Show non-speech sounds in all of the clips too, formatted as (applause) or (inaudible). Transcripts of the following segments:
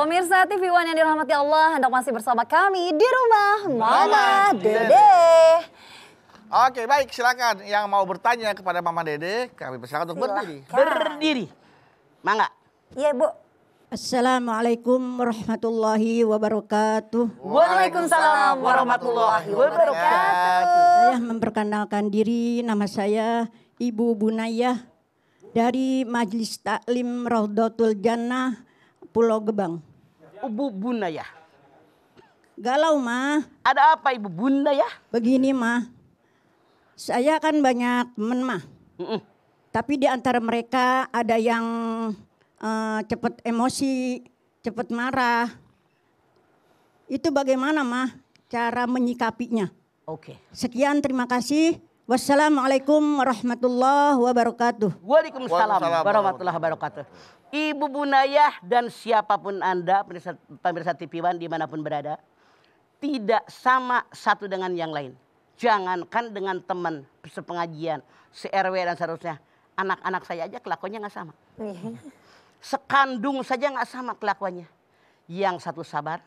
Pemirsa TV One yang dirahmati Allah, hendak masih bersama kami di rumah Mama, Mama Dede. Dede. Oke, baik silakan yang mau bertanya kepada Mama Dede, kami persilakan untuk silakan. berdiri. Berdiri. Mangga. Iya, Bu. Assalamualaikum warahmatullahi wabarakatuh. Waalaikumsalam warahmatullahi wabarakatuh. Saya memperkenalkan diri, nama saya Ibu Bunayah dari Majlis Taklim Raudhatul Jannah Pulau Gebang. Ibu Bunda ya? Galau mah. Ada apa Ibu Bunda ya? Begini mah. Saya kan banyak temen mah. Mm -mm. Tapi di antara mereka ada yang uh, eh, cepat emosi, cepat marah. Itu bagaimana mah cara menyikapinya? Oke. Okay. Sekian terima kasih. Wassalamualaikum warahmatullahi wabarakatuh. Waalaikumsalam warahmatullahi wabarakatuh. Ibu Bunayah dan siapapun Anda, pemirsa, pemirsa TV One dimanapun berada, tidak sama satu dengan yang lain. Jangankan dengan teman sepengajian, se-RW dan seharusnya Anak-anak saya aja kelakuannya nggak sama. Sekandung saja nggak sama kelakuannya. Yang satu sabar,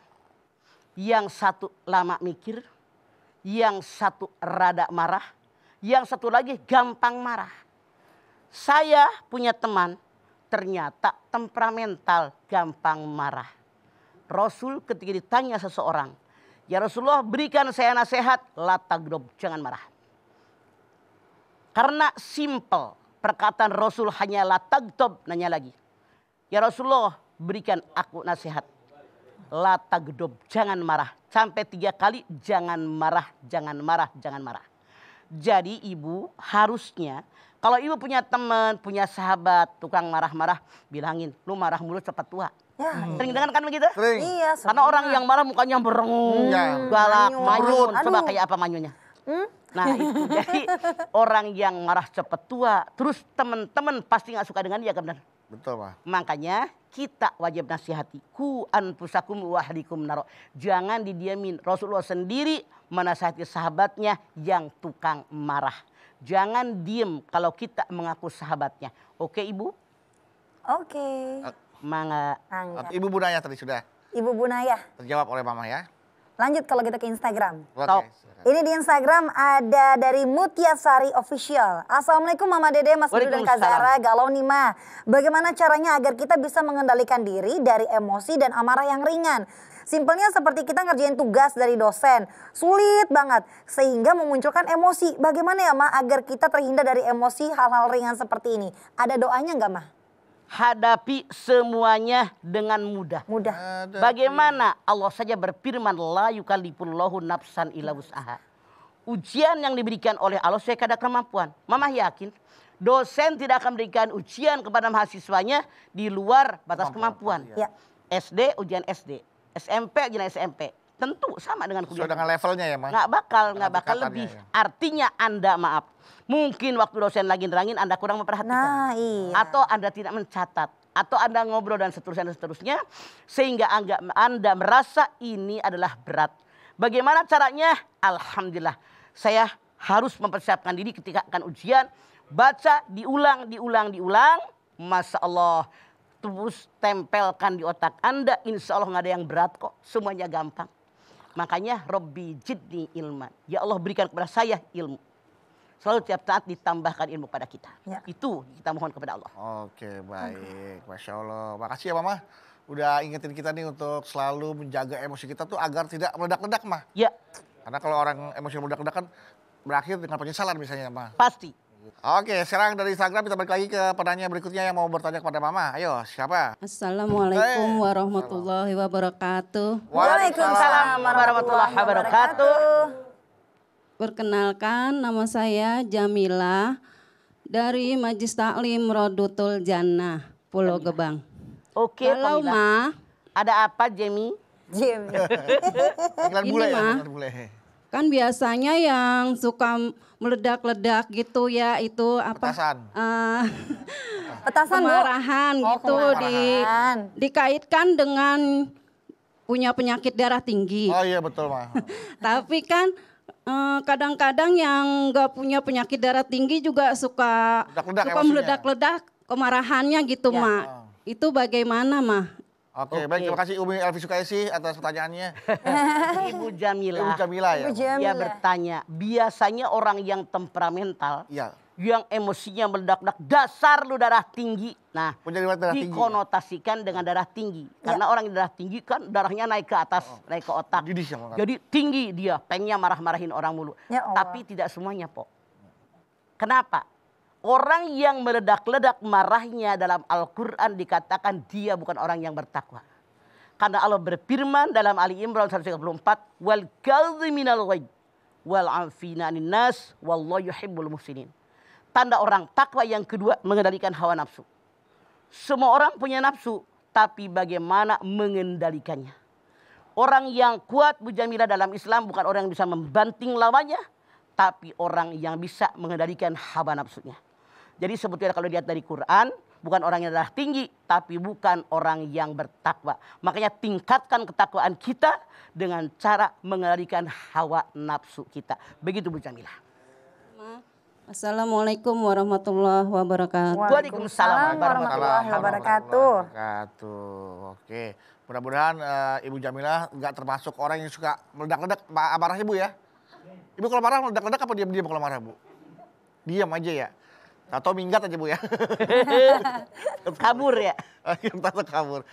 yang satu lama mikir, yang satu rada marah, yang satu lagi gampang marah. Saya punya teman ternyata temperamental, gampang marah. Rasul ketika ditanya seseorang, Ya Rasulullah berikan saya nasihat, latagdob, jangan marah. Karena simple, perkataan Rasul hanya latagdob, nanya lagi. Ya Rasulullah berikan aku nasihat, latagdob, jangan marah. Sampai tiga kali, jangan marah, jangan marah, jangan marah. Jadi ibu harusnya kalau ibu punya teman, punya sahabat, tukang marah-marah, bilangin, lu marah mulu cepat tua. Ya, Sering dengar kan begitu? Sering. Iya, sering. Karena orang yang marah mukanya berenggut, hmm, ya. galak, manyun. manyun. Coba kayak apa manyunya? Hmm? Nah itu, (laughs) jadi orang yang marah cepat tua, terus teman-teman pasti nggak suka dengan dia kan benar? Betul, Pak. Makanya kita wajib nasihati. Ku anfusakum Wahdikum naro. Jangan didiamin. Rasulullah sendiri menasihati sahabatnya yang tukang marah. Jangan diem kalau kita mengaku sahabatnya. Oke ibu? Oke. Okay. Mangga. Ibu Bunaya tadi sudah. Ibu Bunaya. Terjawab oleh mama ya. Lanjut kalau kita gitu ke Instagram. Ini di Instagram ada dari Mutiasari Official. Assalamualaikum Mama Dede, Mas Budi dan Kak Zara, Galau Nima. Bagaimana caranya agar kita bisa mengendalikan diri dari emosi dan amarah yang ringan? Simpelnya seperti kita ngerjain tugas dari dosen. Sulit banget. Sehingga memunculkan emosi. Bagaimana ya Ma agar kita terhindar dari emosi hal-hal ringan seperti ini? Ada doanya nggak Ma? hadapi semuanya dengan mudah. Mudah. Bagaimana Allah saja berfirman la yukallifullahu nafsan illa wus'aha. Ujian yang diberikan oleh Allah sesuai kada kemampuan. Mama yakin dosen tidak akan memberikan ujian kepada mahasiswanya di luar batas kemampuan. kemampuan. Ya. SD ujian SD, SMP ujian SMP, tentu sama dengan kuliah. Sudah dengan levelnya ya, Mas. Nggak bakal, nggak bakal lebih. Ya. Artinya Anda, maaf, mungkin waktu dosen lagi nerangin Anda kurang memperhatikan. Nah, iya. Atau Anda tidak mencatat. Atau Anda ngobrol dan seterusnya, dan seterusnya. Sehingga Anda merasa ini adalah berat. Bagaimana caranya? Alhamdulillah. Saya harus mempersiapkan diri ketika akan ujian. Baca, diulang, diulang, diulang. Masya Allah terus tempelkan di otak Anda. Insya Allah nggak ada yang berat kok. Semuanya gampang. Makanya Robbi jidni ilman. Ya Allah berikan kepada saya ilmu. Selalu tiap saat ditambahkan ilmu pada kita. Ya. Itu kita mohon kepada Allah. Oke baik. Masya Allah. Makasih ya Mama. Udah ingetin kita nih untuk selalu menjaga emosi kita tuh agar tidak meledak-ledak mah. Ya. Karena kalau orang emosi meledak-ledak kan berakhir dengan penyesalan misalnya Mah. Pasti. Oke, sekarang dari Instagram kita balik lagi ke pertanyaan berikutnya yang mau bertanya kepada Mama. Ayo, siapa? Assalamualaikum eh. warahmatullahi wabarakatuh. Waalaikumsalam warahmatullahi wabarakatuh. Perkenalkan, nama saya Jamila dari Majlis Taklim Rodutul Jannah, Pulau Gebang. Oke, Kalau Ma, ada apa Jamie. Jamie. Ya, Ini Ma, kan biasanya yang suka meledak-ledak gitu ya itu apa petasan uh, petasan kemarahan oh, gitu kemarahan. di dikaitkan dengan punya penyakit darah tinggi oh iya betul mah (laughs) tapi kan eh, kadang-kadang uh, yang nggak punya penyakit darah tinggi juga suka ledak -ledak suka meledak-ledak kemarahannya gitu ya. mah oh. itu bagaimana mah Oke, okay, okay. baik terima kasih Umi Elvi Sukaisi atas pertanyaannya. (laughs) Ibu Jamila. Ibu Jamila ya. Ibu Jamila. Dia bertanya, biasanya orang yang temperamental, ya. yang emosinya meledak-ledak, dasar lu darah tinggi. Nah, Punya darah dikonotasikan ya? dengan darah tinggi. Ya. Karena orang yang darah tinggi kan darahnya naik ke atas, oh. naik ke otak. Jadi, Jadi tinggi dia, pengennya marah-marahin orang mulu. Ya Tapi tidak semuanya, Pok. Kenapa? Orang yang meledak-ledak marahnya dalam Al-Quran dikatakan dia bukan orang yang bertakwa. Karena Allah berfirman dalam Ali Imran 134, wal minal ghaib wal anfina nas Wallah yuhibbul muhsinin. Tanda orang takwa yang kedua mengendalikan hawa nafsu. Semua orang punya nafsu, tapi bagaimana mengendalikannya? Orang yang kuat bujamilah dalam Islam bukan orang yang bisa membanting lawannya, tapi orang yang bisa mengendalikan hawa nafsunya. Jadi sebetulnya kalau lihat dari Quran, bukan orang yang adalah tinggi, tapi bukan orang yang bertakwa. Makanya tingkatkan ketakwaan kita dengan cara mengalihkan hawa nafsu kita. Begitu Bu Jamilah. Assalamualaikum warahmatullahi wabarakatuh. Waalaikumsalam warahmatullahi wabarakatuh. wabarakatuh. Oke, mudah-mudahan uh, Ibu Jamilah nggak termasuk orang yang suka meledak-ledak marah Ibu ya. Ibu kalau marah meledak-ledak apa diam-diam kalau marah Bu? Diam aja ya atau minggat aja Bu ya. (laughs) kabur ya? (laughs) Tato kabur.